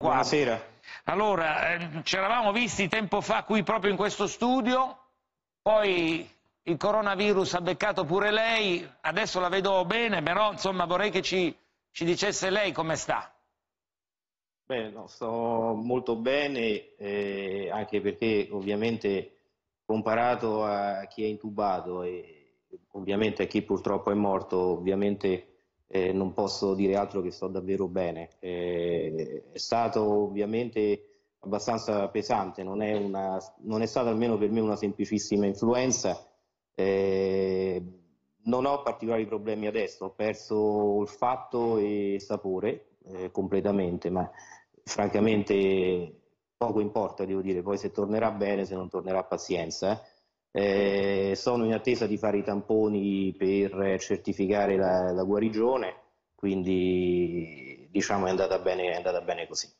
Buonasera. Allora, ehm, ci eravamo visti tempo fa qui proprio in questo studio, poi il coronavirus ha beccato pure lei, adesso la vedo bene, però insomma vorrei che ci, ci dicesse lei come sta. Beh, no, sto molto bene, eh, anche perché ovviamente comparato a chi è intubato e ovviamente a chi purtroppo è morto, ovviamente eh, non posso dire altro che sto davvero bene. Eh, è stato ovviamente abbastanza pesante, non è, una, non è, stata almeno per me una semplicissima influenza. Eh, non ho particolari problemi adesso, ho perso olfatto e sapore eh, completamente, ma francamente poco importa, devo dire, poi se tornerà bene, se non tornerà pazienza. Eh, sono in attesa di fare i tamponi per certificare la, la guarigione, quindi diciamo è andata bene, è andata bene così.